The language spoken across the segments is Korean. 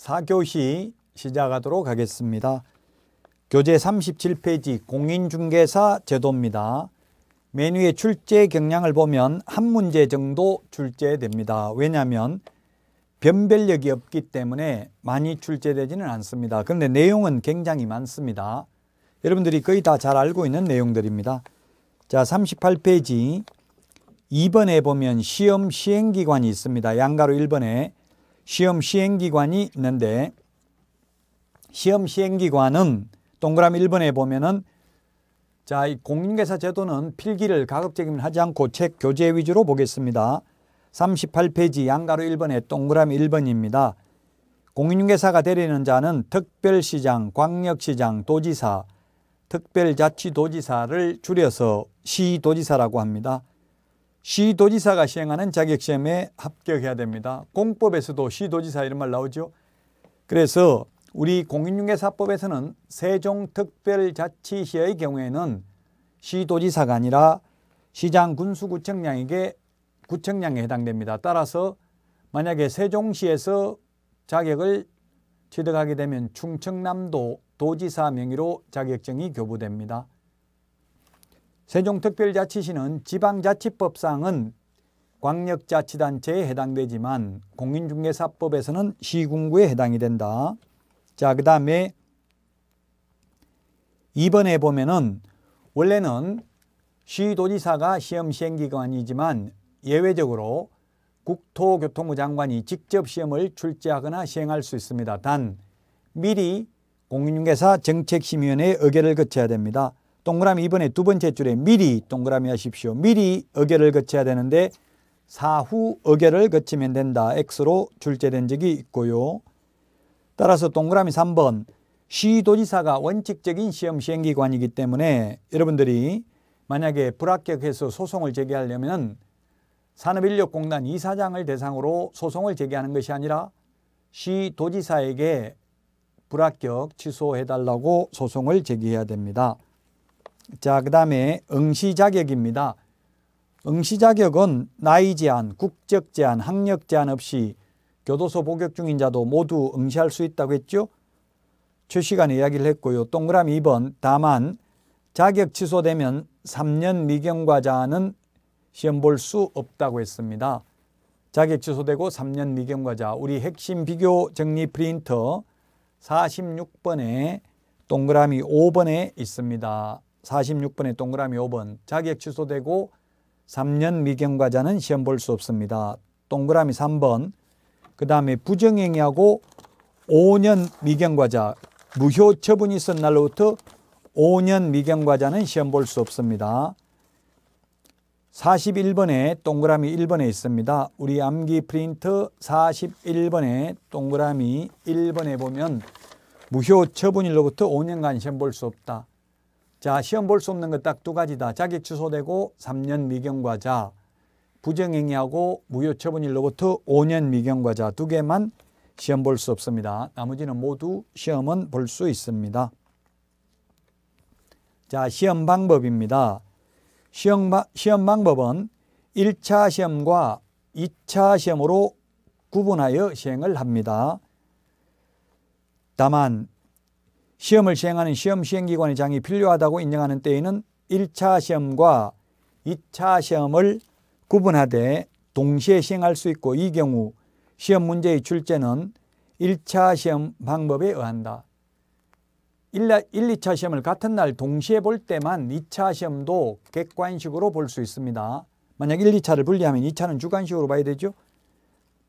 4교시 시작하도록 하겠습니다. 교재 37페이지 공인중개사 제도입니다. 맨 위에 출제 경향을 보면 한 문제 정도 출제됩니다. 왜냐하면 변별력이 없기 때문에 많이 출제되지는 않습니다. 그런데 내용은 굉장히 많습니다. 여러분들이 거의 다 잘 알고 있는 내용들입니다. 자, 38페이지 2번에 보면 시험 시행기관이 있습니다. 양가로 1번에 시험 시행기관이 있는데 시험 시행기관은 동그라미 1번에 보면은 자, 이 공인계사 제도는 필기를 가급적이면 하지 않고 책 교재 위주로 보겠습니다. 38페이지 양가로 1번에 동그라미 1번입니다. 공인중개사가 되리는 자는 특별시장, 광역시장, 도지사, 특별자치도지사를 줄여서 시도지사라고 합니다. 시도지사가 시행하는 자격시험에 합격해야 됩니다. 공법에서도 시도지사 이런 말 나오죠. 그래서 우리 공인중개사법에서는 세종특별자치시의 경우에는 시도지사가 아니라 시장 군수구청장에게 구청장에 해당됩니다. 따라서 만약에 세종시에서 자격을 취득하게 되면 충청남도 도지사 명의로 자격증이 교부됩니다. 세종특별자치시는 지방자치법상은 광역자치단체에 해당되지만 공인중개사법에서는 시군구에 해당이 된다. 자, 그 다음에 이번에 보면은 원래는 시도지사가 시험 시행기관이지만 예외적으로 국토교통부 장관이 직접 시험을 출제하거나 시행할 수 있습니다. 단 미리 공인중개사 정책심의원의 의결을 거쳐야 됩니다. 동그라미 이번에 두 번째 줄에 미리 동그라미 하십시오. 미리 어결을 거쳐야 되는데 사후 어결을 거치면 된다. X로 출제된 적이 있고요. 따라서 동그라미 3번 시도지사가 원칙적인 시험 시행기관이기 때문에 여러분들이 만약에 불합격해서 소송을 제기하려면 산업인력공단 이사장을 대상으로 소송을 제기하는 것이 아니라 시도지사에게 불합격 취소해달라고 소송을 제기해야 됩니다. 자, 그 다음에 응시 자격입니다. 응시 자격은 나이 제한, 국적 제한, 학력 제한 없이 교도소 복역 중인 자도 모두 응시할 수 있다고 했죠. 최 시간에 이야기를 했고요. 동그라미 2번 다만 자격 취소되면 3년 미경과자는 시험 볼 수 없다고 했습니다. 자격 취소되고 3년 미경과자 우리 핵심 비교 정리 프린터 46번에 동그라미 5번에 있습니다. 46번에 동그라미 5번 자격 취소되고 3년 미경과자는 시험 볼 수 없습니다. 동그라미 3번 그 다음에 부정행위하고 5년 미경과자 무효 처분이 있은 날로부터 5년 미경과자는 시험 볼 수 없습니다. 41번에 동그라미 1번에 있습니다. 우리 암기 프린트 41번에 동그라미 1번에 보면 무효 처분일로부터 5년간 시험 볼 수 없다. 자 시험 볼 수 없는 것 딱 두 가지다. 자기 취소되고 3년 미경과자 부정행위하고 무효처분일로부터 5년 미경과자 두 개만 시험 볼 수 없습니다. 나머지는 모두 시험은 볼 수 있습니다. 자 시험 방법입니다. 시험, 시험 방법은 1차 시험과 2차 시험으로 구분하여 시행을 합니다. 다만 시험을 시행하는 시험 시행기관의 장이 필요하다고 인정하는 때에는 1차 시험과 2차 시험을 구분하되 동시에 시행할 수 있고 이 경우 시험 문제의 출제는 1차 시험 방법에 의한다. 1, 2차 시험을 같은 날 동시에 볼 때만 2차 시험도 객관식으로 볼 수 있습니다. 만약 1, 2차를 분리하면 2차는 주관식으로 봐야 되죠.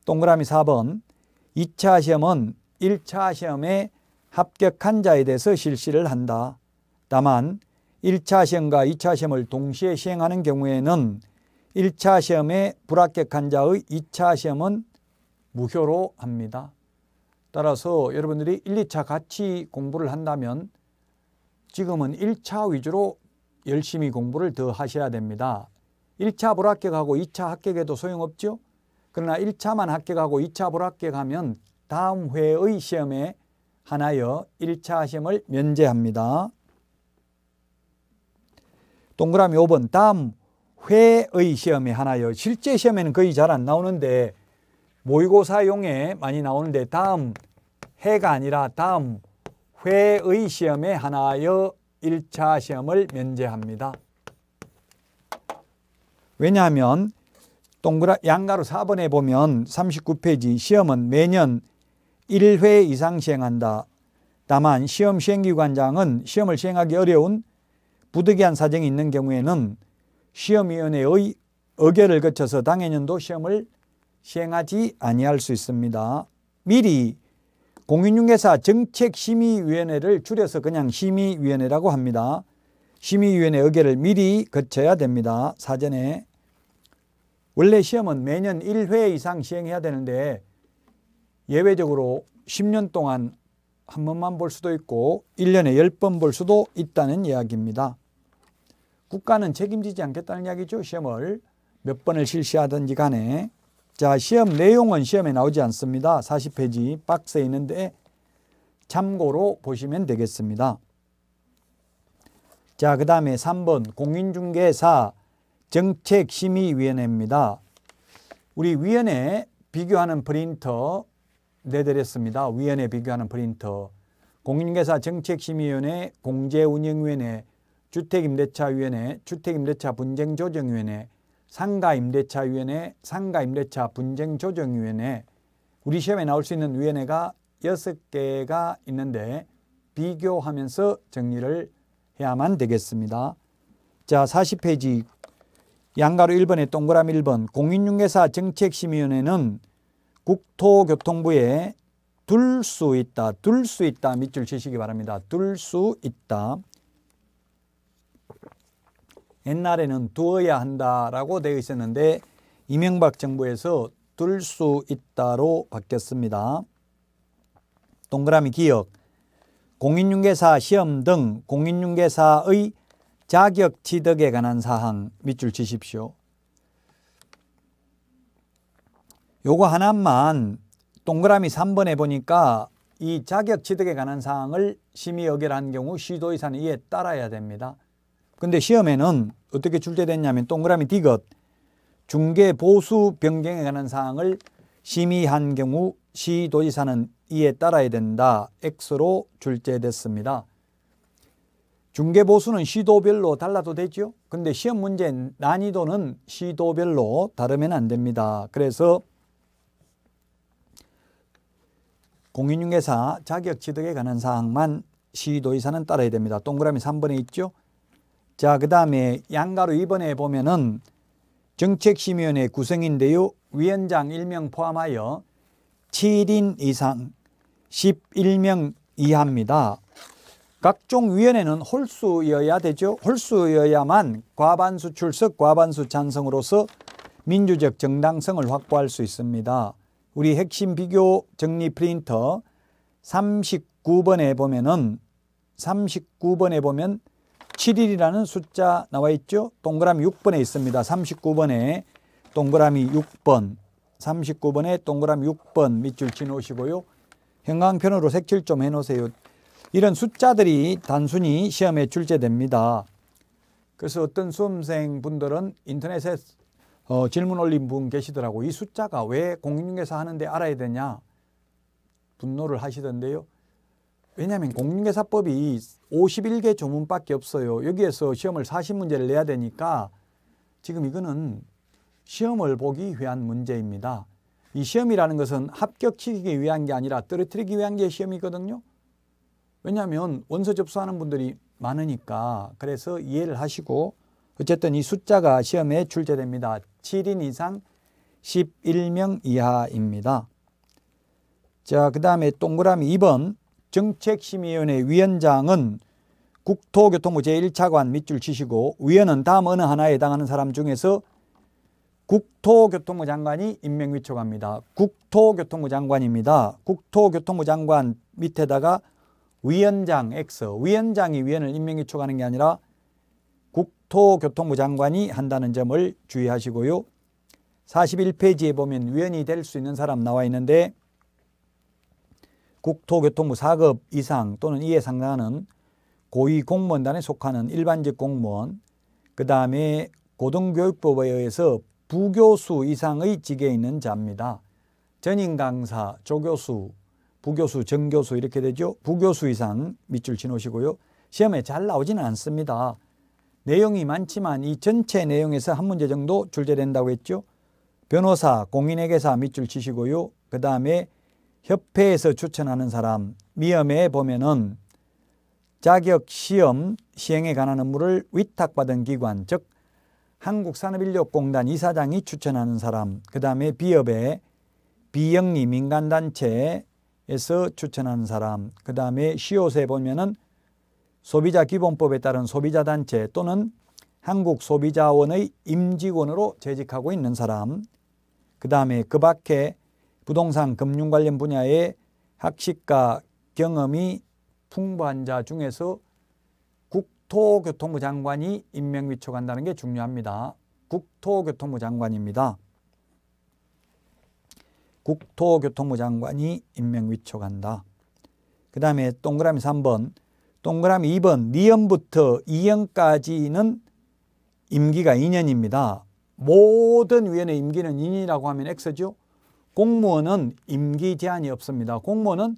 동그라미 4번 2차 시험은 1차 시험에 합격한 자에 대해서 실시를 한다. 다만 1차 시험과 2차 시험을 동시에 시행하는 경우에는 1차 시험에 불합격한 자의 2차 시험은 무효로 합니다. 따라서 여러분들이 1, 2차 같이 공부를 한다면 지금은 1차 위주로 열심히 공부를 더 하셔야 됩니다. 1차 불합격하고 2차 합격해도 소용없죠? 그러나 1차만 합격하고 2차 불합격하면 다음 회의 시험에 하나여 1차 시험을 면제합니다. 동그라미 5번 다음 회의 시험에 하나여 실제 시험에는 거의 잘 안 나오는데 모의고사용에 많이 나오는데 다음 해가 아니라 다음 회의 시험에 하나여 1차 시험을 면제합니다. 왜냐하면 동그라 양가로 4번에 보면 39페이지 시험은 매년 1회 이상 시행한다. 다만 시험 시행기관장은 시험을 시행하기 어려운 부득이한 사정이 있는 경우에는 시험위원회의 의결을 거쳐서 당해년도 시험을 시행하지 아니할 수 있습니다. 미리 공인중개사 정책심의위원회를 줄여서 그냥 심의위원회라고 합니다. 심의위원회 의결을 미리 거쳐야 됩니다. 사전에. 원래 시험은 매년 1회 이상 시행해야 되는데 예외적으로 10년 동안 한 번만 볼 수도 있고 1년에 10번 볼 수도 있다는 이야기입니다. 국가는 책임지지 않겠다는 이야기죠. 시험을 몇 번을 실시하든지 간에 자 시험 내용은 시험에 나오지 않습니다. 40페이지 박스에 있는데 참고로 보시면 되겠습니다. 자, 그 다음에 3번 공인중개사 정책심의위원회입니다. 우리 위원회 비교하는 프린터 내드렸습니다. 위원회 비교하는 프린터. 공인중개사 정책심의위원회, 공제운영위원회, 주택임대차위원회, 주택임대차 분쟁조정위원회, 상가임대차위원회, 상가임대차 분쟁조정위원회, 우리 시험에 나올 수 있는 위원회가 6 개가 있는데 비교하면서 정리를 해야만 되겠습니다. 자, 40페이지 양가로 1번에 동그라미 1번 공인중개사 정책심의위원회는 국토교통부에 둘 수 있다, 둘 수 있다 밑줄 치시기 바랍니다. 둘 수 있다. 옛날에는 두어야 한다라고 되어 있었는데 이명박 정부에서 둘 수 있다로 바뀌었습니다. 동그라미 기억 공인중개사 시험 등 공인중개사의 자격 취득에 관한 사항 밑줄 치십시오. 요거 하나만 동그라미 3번해 보니까 이 자격 취득에 관한 사항을 심의 의결한 경우 시도 의사는 이에 따라야 됩니다. 근데 시험에는 어떻게 출제됐냐면 동그라미 디귿 중개 보수 변경에 관한 사항을 심의한 경우 시도지사는 이에 따라야 된다. X로 출제됐습니다. 중개 보수는 시도별로 달라도 되죠. 근데 시험 문제 난이도는 시도별로 다르면 안 됩니다. 그래서 공인중개사 자격취득에 관한 사항만 시도의사는 따라야 됩니다. 동그라미 3번에 있죠. 자, 그 다음에 양가로 2번에 보면은 정책심의원회 구성인데요. 위원장 1명 포함하여 7인 이상 11명 이하입니다. 각종 위원회는 홀수여야 되죠. 홀수여야만 과반수 출석, 과반수 찬성으로서 민주적 정당성을 확보할 수 있습니다. 우리 핵심 비교 정리 프린터 39번에 보면은 39번에 보면 7일이라는 숫자 나와 있죠. 동그라미 6번에 있습니다. 39번에 동그라미 6번 39번에 동그라미 6번 밑줄 지놓으시고요. 형광펜으로 색칠 좀 해놓으세요. 이런 숫자들이 단순히 시험에 출제됩니다. 그래서 어떤 수험생 분들은 인터넷에 어, 질문 올린 분 계시더라고. 이 숫자가 왜 공인중개사 하는데 알아야 되냐? 분노를 하시던데요. 왜냐하면 공인중개사법이 51개 조문밖에 없어요. 여기에서 시험을 40문제를 내야 되니까 지금 이거는 시험을 보기 위한 문제입니다. 이 시험이라는 것은 합격시키기 위한 게 아니라 떨어뜨리기 위한 게 시험이거든요. 왜냐하면 원서 접수하는 분들이 많으니까 그래서 이해를 하시고 어쨌든 이 숫자가 시험에 출제됩니다. 7인 이상 11명 이하입니다. 자, 그 다음에 동그라미 2번 정책심의위원회 위원장은 국토교통부 제1차관 밑줄 치시고 위원은 다음 어느 하나에 해당하는 사람 중에서 국토교통부 장관이 임명위 촉합니다 국토교통부 장관입니다. 국토교통부 장관 밑에다가 위원장 X, 위원장이 위원을 임명위 촉하는게 아니라 국토교통부 장관이 한다는 점을 주의하시고요. 41페이지에 보면 위원이 될 수 있는 사람 나와 있는데 국토교통부 4급 이상 또는 이에 상당하는 고위공무원단에 속하는 일반직 공무원 그 다음에 고등교육법에 의해서 부교수 이상의 직에 있는 자입니다. 전임 강사, 조교수, 부교수, 정교수 이렇게 되죠. 부교수 이상 밑줄 지놓으시고요. 시험에 잘 나오지는 않습니다. 내용이 많지만 이 전체 내용에서 한 문제 정도 출제된다고 했죠. 변호사, 공인회계사 밑줄 치시고요. 그 다음에 협회에서 추천하는 사람, 미엄에 보면은 자격 시험 시행에 관한 업무를 위탁받은 기관, 즉 한국산업인력공단 이사장이 추천하는 사람, 그 다음에 비협의 비영리 민간단체에서 추천하는 사람, 그 다음에 시옷에 보면은 소비자 기본법에 따른 소비자 단체 또는 한국 소비자원의 임직원으로 재직하고 있는 사람, 그 다음에 그 밖에 부동산 금융 관련 분야의 학식과 경험이 풍부한 자 중에서 국토교통부 장관이 임명 위촉한다는 게 중요합니다. 국토교통부 장관입니다. 국토교통부 장관이 임명 위촉한다. 그 다음에 동그라미 3번 동그라미 2번 니연부터 2연까지는 임기가 2년입니다. 모든 위원회 임기는 2년이라고 하면 X죠. 공무원은 임기 제한이 없습니다. 공무원은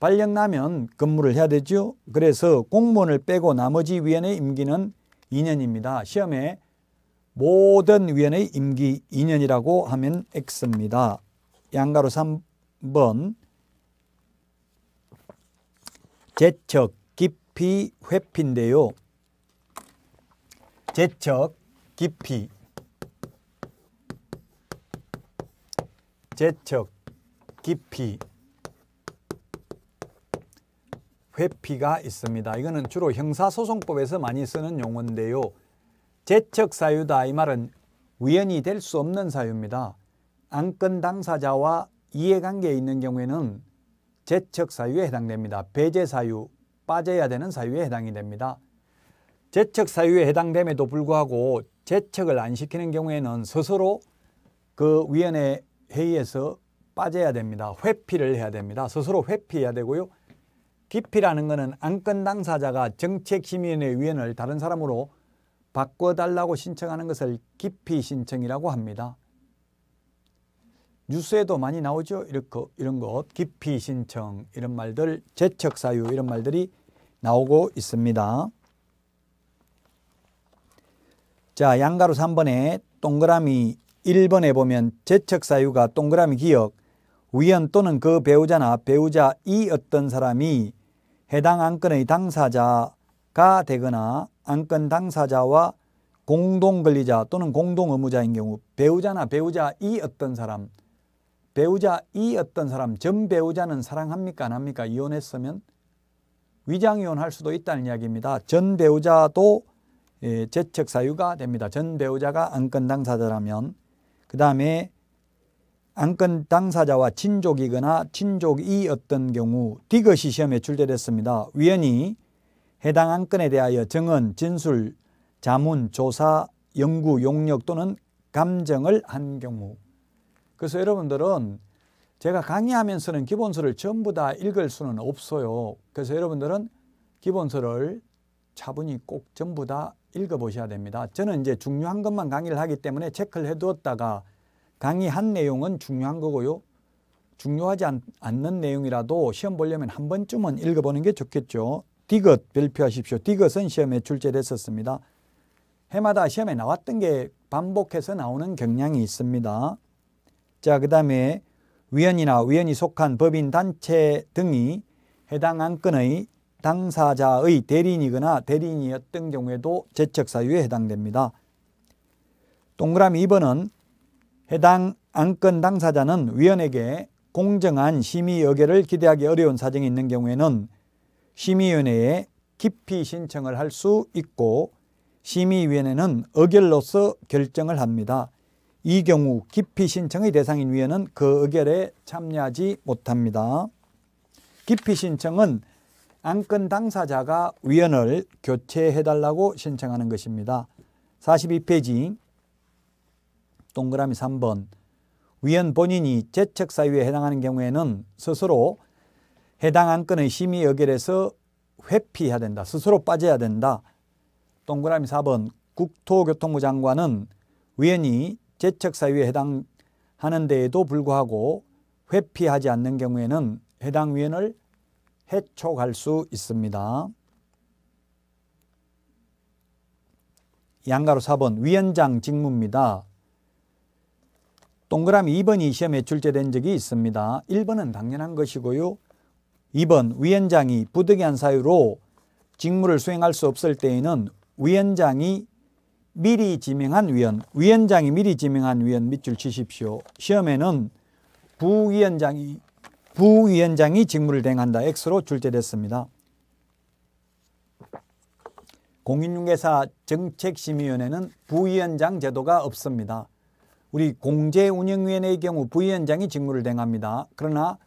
발령 나면 근무를 해야 되죠. 그래서 공무원을 빼고 나머지 위원회 임기는 2년입니다. 시험에 모든 위원회 임기 2년이라고 하면 X입니다. 양가로 3번 제척 회피인데요 제척, 깊이 제척, 깊이 회피가 있습니다. 이거는 주로 형사소송법에서 많이 쓰는 용어인데요. 제척 사유다 이 말은 우연히 될수 없는 사유입니다. 안건 당사자와 이해관계에 있는 경우에는 제척 사유에 해당됩니다. 배제 사유, 빠져야 되는 사유에 해당이 됩니다. 재척 사유에 해당됨에도 불구하고 재척을 안 시키는 경우에는 스스로 그 위원회 회의에서 빠져야 됩니다. 회피를 해야 됩니다. 스스로 회피해야 되고요. 기피라는 것은 안건 당사자가 정책심의위원회 위원을 다른 사람으로 바꿔달라고 신청하는 것을 기피 신청이라고 합니다. 뉴스에도 많이 나오죠. 이렇게, 이런 것, 기피 신청, 이런 말들, 재척 사유 이런 말들이 나오고 있습니다. 자, 양가로 3번에 동그라미 1번에 보면 재척 사유가 동그라미 기억, 위원 또는 그 배우자나 배우자 이 어떤 사람이 해당 안건의 당사자가 되거나 안건 당사자와 공동 권리자 또는 공동 의무자인 경우 배우자나 배우자 이 어떤 사람 배우자 이 어떤 사람 전 배우자는 사랑합니까 안 합니까 이혼했으면 위장이혼할 수도 있다는 이야기입니다. 전 배우자도 예, 재척 사유가 됩니다. 전 배우자가 안건 당사자라면 그 다음에 안건 당사자와 친족이거나 친족이 어떤 경우 디귿이 시험에 출제됐습니다. 위원이 해당 안건에 대하여 증언, 진술, 자문, 조사, 연구, 용역 또는 감정을 한 경우 그래서 여러분들은 제가 강의하면서는 기본서를 전부 다 읽을 수는 없어요. 그래서 여러분들은 기본서를 차분히 꼭 전부 다 읽어보셔야 됩니다. 저는 이제 중요한 것만 강의를 하기 때문에 체크를 해두었다가 강의한 내용은 중요한 거고요. 중요하지 않, 는 내용이라도 시험 보려면 한 번쯤은 읽어보는 게 좋겠죠. 디귿 별표하십시오. 디귿은 시험에 출제됐었습니다. 해마다 시험에 나왔던 게 반복해서 나오는 경향이 있습니다. 자, 그 다음에 위원이나 위원이 속한 법인 단체 등이 해당 안건의 당사자의 대리인이거나 대리인이었던 경우에도 제척 사유에 해당됩니다. 동그라미 2번은 해당 안건 당사자는 위원에게 공정한 심의 여개를 기대하기 어려운 사정이 있는 경우에는 심의위원회에 깊이 신청을 할 수 있고 심의위원회는 의결로서 결정을 합니다. 이 경우 기피 신청의 대상인 위원은 그 의결에 참여하지 못합니다. 기피 신청은 안건 당사자가 위원을 교체해달라고 신청하는 것입니다. 42페이지 동그라미 3번 위원 본인이 재책 사유에 해당하는 경우에는 스스로 해당 안건의 심의 의결에서 회피해야 된다. 스스로 빠져야 된다. 동그라미 4번 국토교통부 장관은 위원이 재척사유에 해당하는 데에도 불구하고 회피하지 않는 경우에는 해당 위원을 해촉할 수 있습니다. 양가로 4번 위원장 직무입니다. 동그라미 2번이 시험에 출제된 적이 있습니다. 1번은 당연한 것이고요. 2번 위원장이 부득이한 사유로 직무를 수행할 수 없을 때에는 위원장이 미리 지명한 위원, 위원장이 미리 지명한 위원 밑줄 치십시오. 시험에는 부위원장이 부위원장이 직무를 대행한다. X로 출제됐습니다. 공인중개사 정책심의위원회는 부위원장 제도가 없습니다. 우리 공제운영위원회의 경우 부위원장이 직무를 대행합니다. 그러나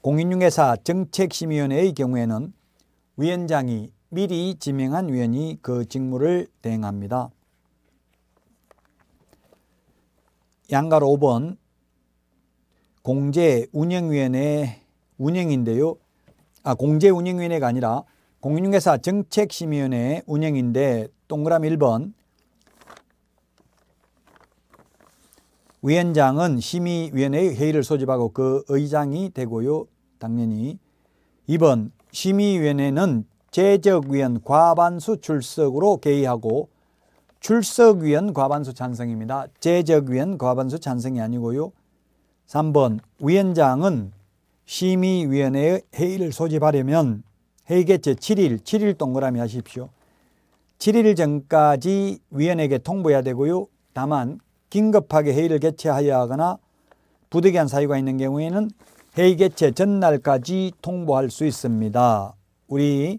공인중개사 정책심의위원회의 경우에는 위원장이 미리 지명한 위원이 그 직무를 대행합니다. 양가로 5번 공제 운영위원회 운영인데요. 아 공제 운영위원회가 아니라 공인중개사 정책심의위원회 운영인데 동그라미 1번 위원장은 심의위원회 회의를 소집하고 그 의장이 되고요. 당연히 2번 심의위원회는 제적위원 과반수 출석으로 개의하고 출석위원 과반수 찬성입니다. 제적위원 과반수 찬성이 아니고요. 3번 위원장은 심의위원회의 회의를 소집하려면 회의계 제7일, 7일 동그라미 하십시오. 7일 전까지 위원에게 통보해야 되고요. 다만 긴급하게 회의를 개최하여 하거나 부득이한 사유가 있는 경우에는 회의 개최 전날까지 통보할 수 있습니다. 우리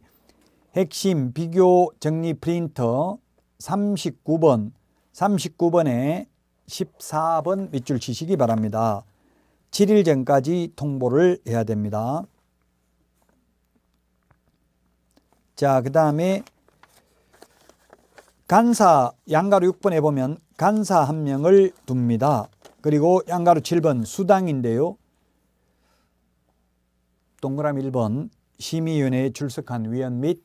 핵심 비교 정리 프린터 39번 39번에 14번 밑줄 치시기 바랍니다. 7일 전까지 통보를 해야 됩니다. 자, 그 다음에 간사 양가로 6번에 보면 간사 한 명을 둡니다. 그리고 양가로 7번 수당인데요. 동그라미 1번 심의위원회에 출석한 위원 및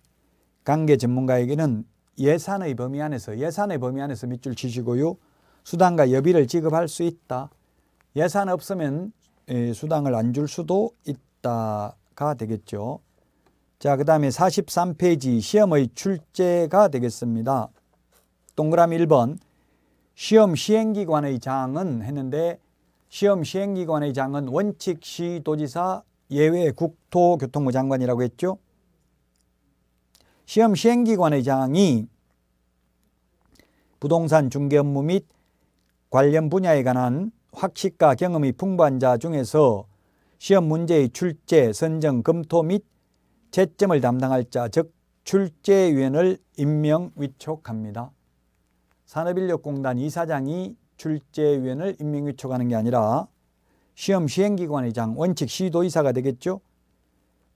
관계 전문가에게는 예산의 범위 안에서 예산의 범위 안에서 밑줄 치시고요. 수당과 여비를 지급할 수 있다. 예산 없으면 예, 수당을 안 줄 수도 있다가 되겠죠. 자, 그 다음에 43페이지 시험의 출제가 되겠습니다. 동그라미 1번 시험 시행기관의 장은 했는데 시험 시행기관의 장은 원칙시 도지사 예외 국토교통부 장관이라고 했죠. 시험 시행기관 의장이 부동산 중개 업무 및 관련 분야에 관한 확실과 경험이 풍부한 자 중에서 시험 문제의 출제, 선정, 검토 및 채점을 담당할 자, 즉 출제위원을 임명 위촉합니다. 산업인력공단 이사장이 출제위원을 임명 위촉하는 게 아니라 시험 시행기관의장, 원칙 시도이사가 되겠죠.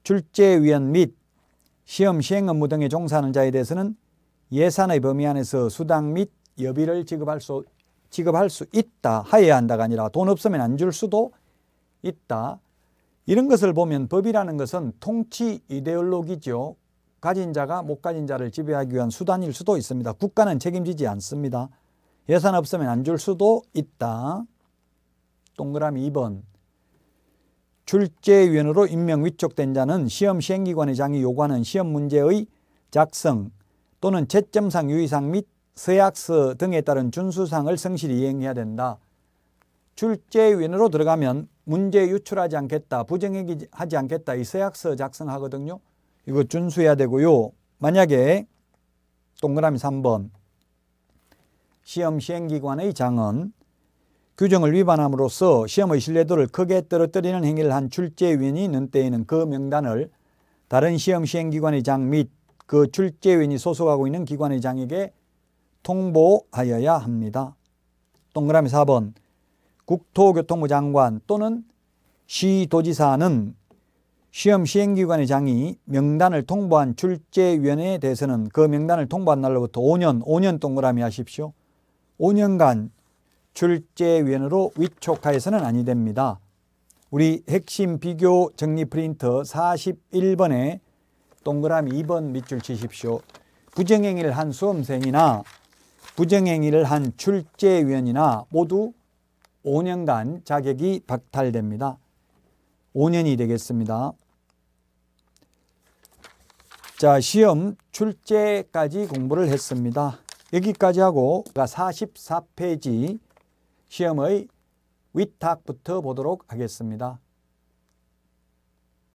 출제위원 및 시험 시행 업무 등에 종사하는 자에 대해서는 예산의 범위 안에서 수당 및 여비를 지급할 수 지급할 수 있다 하여야 한다가 아니라 돈 없으면 안 줄 수도 있다. 이런 것을 보면 법이라는 것은 통치 이데올로기죠. 가진 자가 못 가진 자를 지배하기 위한 수단일 수도 있습니다. 국가는 책임지지 않습니다. 예산 없으면 안 줄 수도 있다. 동그라미 2번. 출제위원으로 임명 위촉된 자는 시험 시행기관의 장이 요구하는 시험 문제의 작성 또는 채점상 유의상및 서약서 등에 따른 준수상을 성실히 이행해야 된다. 출제위원으로 들어가면 문제 유출하지 않겠다, 부정하지 않겠다 이 서약서 작성하거든요. 이거 준수해야 되고요. 만약에 동그라미 3번 시험 시행기관의 장은 규정을 위반함으로써 시험의 신뢰도를 크게 떨어뜨리는 행위를 한 출제위원이 있는 때에는 그 명단을 다른 시험 시행기관의 장 및 그 출제위원이 소속하고 있는 기관의 장에게 통보하여야 합니다. 동그라미 4번 국토교통부 장관 또는 시도지사는 시험 시행기관의 장이 명단을 통보한 출제위원회에 대해서는 그 명단을 통보한 날로부터 5년, 5년 동그라미 하십시오. 5년간 출제위원으로 위촉하여서는 아니 됩니다. 우리 핵심 비교 정리 프린터 41번에 동그라미 2번 밑줄 치십시오. 부정행위를 한 수험생이나 부정행위를 한 출제위원이나 모두 5년간 자격이 박탈됩니다. 5년이 되겠습니다. 자, 시험 출제까지 공부를 했습니다. 여기까지 하고 44페이지 시험의 위탁부터 보도록 하겠습니다.